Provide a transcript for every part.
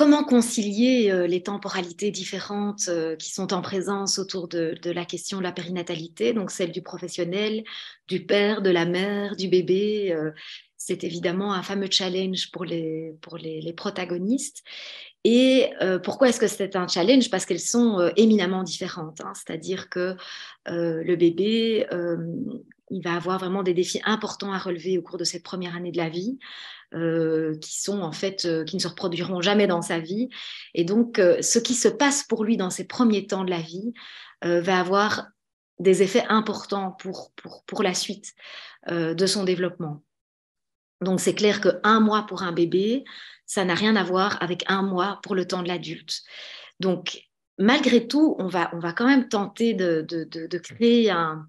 Comment concilier euh, les temporalités différentes euh, qui sont en présence autour de, la question de la périnatalité, donc celle du professionnel, du père, de la mère, du bébé euh, C'est évidemment un fameux challenge pour les, pour les, protagonistes. Et pourquoi est-ce que c'est un challenge Parce qu'elles sont éminemment différentes. Hein. C'est-à-dire que le bébé il va avoir vraiment des défis importants à relever au cours de cette première année de la vie, euh, qui sont en fait euh, qui ne se reproduiront jamais dans sa vie. Et donc, euh, ce qui se passe pour lui dans ses premiers temps de la vie va avoir des effets importants pour, pour, la suite de son développement. Donc, c'est clair que un mois pour un bébé, ça n'a rien à voir avec un mois pour le temps de l'adulte. Donc, malgré tout, on va, on va quand même tenter de, de créer un,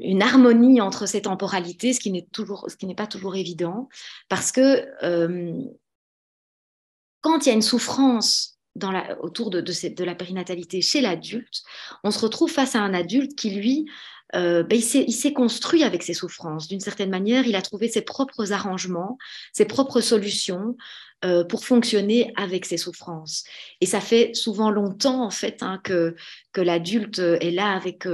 une harmonie entre ces temporalités, ce qui n'est toujours, ce qui n'est pas toujours évident, parce que euh, quand il y a une souffrance dans la, autour de, de, la périnatalité chez l'adulte, on se retrouve face à un adulte qui lui euh, ben, il s'est construit avec ses souffrances. D'une certaine manière, il a trouvé ses propres arrangements, ses propres solutions euh, pour fonctionner avec ses souffrances. Et ça fait souvent longtemps, en fait, hein, que, que l'adulte est là avec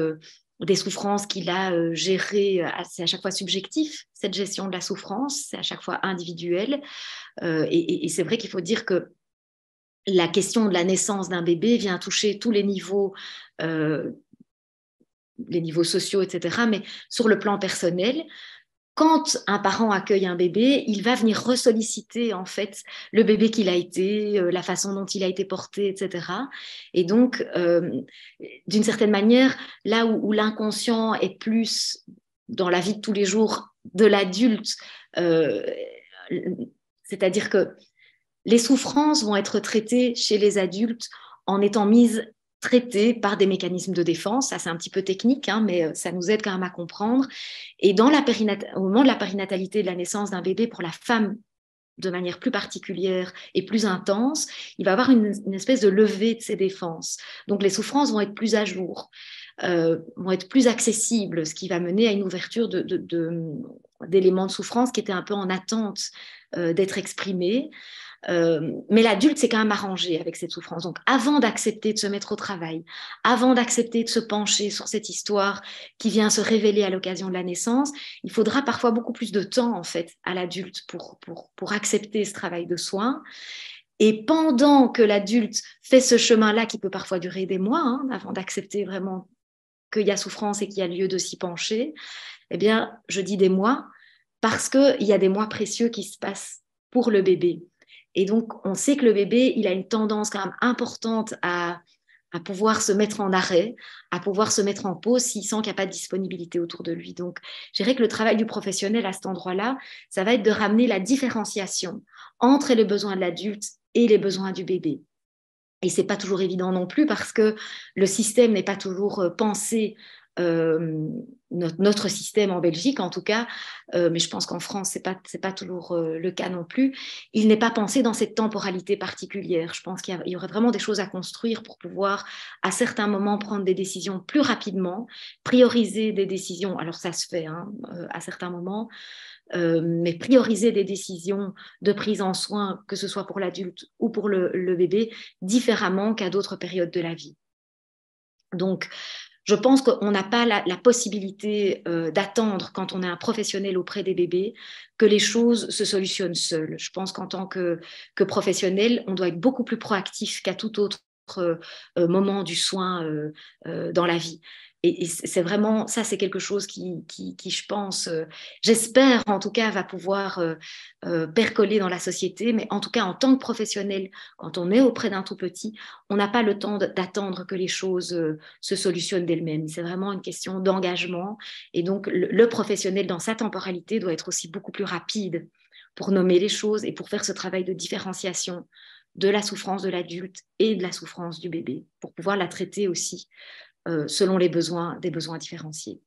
des souffrances qu'il a euh, gérées, euh, c'est à chaque fois subjectif, cette gestion de la souffrance, c'est à chaque fois individuel. Euh, et, c'est vrai qu'il faut dire que la question de la naissance d'un bébé vient toucher tous les niveaux, les niveaux sociaux, etc. Mais sur le plan personnel, quand un parent accueille un bébé, il va venir ressolliciter en fait le bébé qu'il a été, euh, la façon dont il a été porté, etc. Et donc, euh, d'une certaine manière, là où, l'inconscient est plus dans la vie de tous les jours de l'adulte, euh, c'est-à-dire que les souffrances vont être traitées chez les adultes en étant mises traité par des mécanismes de défense. Ça, c'est un petit peu technique, hein, mais euh, ça nous aide quand même à comprendre. Et dans la au moment de la périnatalité de la naissance d'un bébé, pour la femme de manière plus particulière et plus intense, il va avoir une, espèce de levée de ses défenses. Donc les souffrances vont être plus à jour, euh, vont être plus accessibles, ce qui va mener à une ouverture d'éléments de, souffrance qui étaient un peu en attente euh, d'être exprimés. Euh, mais l'adulte, c'est quand même arrangé avec cette souffrance. Donc, avant d'accepter de se mettre au travail, avant d'accepter de se pencher sur cette histoire qui vient se révéler à l'occasion de la naissance, il faudra parfois beaucoup plus de temps, en fait, à l'adulte pour, pour, pour accepter ce travail de soins. Et pendant que l'adulte fait ce chemin-là, qui peut parfois durer des mois, hein, avant d'accepter vraiment qu'il y a souffrance et qu'il y a lieu de s'y pencher, eh bien, je dis des mois parce qu'il y a des mois précieux qui se passent pour le bébé. Et donc, on sait que le bébé, il a une tendance quand même importante à, pouvoir se mettre en arrêt, à pouvoir se mettre en pause s'il sent qu'il n'y a pas de disponibilité autour de lui. Donc, je dirais que le travail du professionnel à cet endroit-là, ça va être de ramener la différenciation entre les besoins de l'adulte et les besoins du bébé. Et n'est pas toujours évident non plus parce que le système n'est pas toujours euh, pensé euh, notre, système en Belgique, en tout cas, euh, mais je pense qu'en France, ce n'est pas, pas toujours euh, le cas non plus, il n'est pas pensé dans cette temporalité particulière. Je pense qu'il y, aurait vraiment des choses à construire pour pouvoir, à certains moments, prendre des décisions plus rapidement, prioriser des décisions, alors ça se fait hein, à certains moments, mais prioriser des décisions de prise en soin, que ce soit pour l'adulte ou pour le, le bébé, différemment qu'à d'autres périodes de la vie. Donc, je pense qu'on n'a pas la, possibilité euh, d'attendre quand on est un professionnel auprès des bébés que les choses se solutionnent seules. Je pense qu'en tant que, professionnel, on doit être beaucoup plus proactif qu'à tout autre euh, moment du soin euh, euh, dans la vie. Et, c'est vraiment, ça, c'est quelque chose qui, qui, je pense, j'espère en tout cas, va pouvoir percoler dans la société. Mais en tout cas, en tant que professionnel, quand on est auprès d'un tout petit, on n'a pas le temps d'attendre que les choses se solutionnent d'elles-mêmes. C'est vraiment une question d'engagement. Et donc, le, professionnel, dans sa temporalité, doit être aussi beaucoup plus rapide pour nommer les choses et pour faire ce travail de différenciation de la souffrance de l'adulte et de la souffrance du bébé pour pouvoir la traiter aussi euh, selon les besoins, des besoins différenciés.